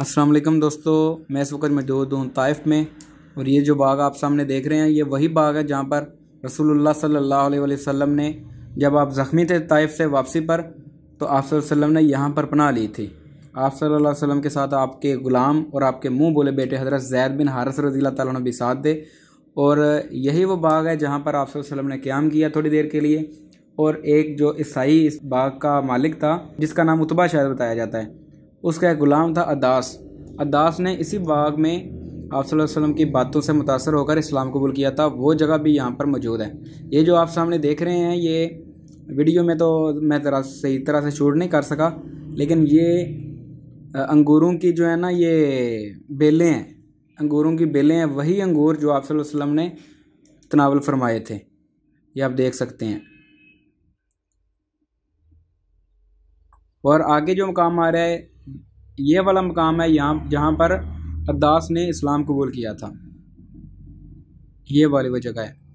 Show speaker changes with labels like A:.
A: असलम दोस्तों मैं इस वक्त मौजूद हूँ ताइफ में और ये जो बाग आप सामने देख रहे हैं ये वही बाग है जहाँ पर रसूल सल्ला वसम ने जब आप ज़ख्मी थे ताइफ से वापसी पर तो आप वसल्लम ने यहाँ पर पनाह ली थी आप सल्लल्लाहु के साथ आपके ग़ुलाम और आपके मुँह बोले बेटे हज़रत जैद बिन हारस रजी तभी साथ दे और यही वो बाग है जहाँ पर आप वसम ने क्याम किया थोड़ी देर के लिए और एक जो ईसाई इस बाग का मालिक था जिसका नाम उतबा शायद बताया जाता है उसका एक ग़ुलाम था अदास अदास ने इसी बाग में आप वसल्लम की बातों से मुतासर होकर इस्लाम कबूल किया था वो जगह भी यहाँ पर मौजूद है ये जो आप सामने देख रहे हैं ये वीडियो में तो मैं तरह सही तरह से शूट नहीं कर सका लेकिन ये अंगूरों की जो है ना ये बेलें हैं अंगूरों की बेलें हैं वही अंगूर जो आप वसल्लम ने तनावल फरमाए थे ये आप देख सकते हैं और आगे जो मकाम आ रहा है ये वाला मकाम है यहाँ जहाँ पर अद्दास ने इस्लाम कबूल किया था ये वाली वो जगह है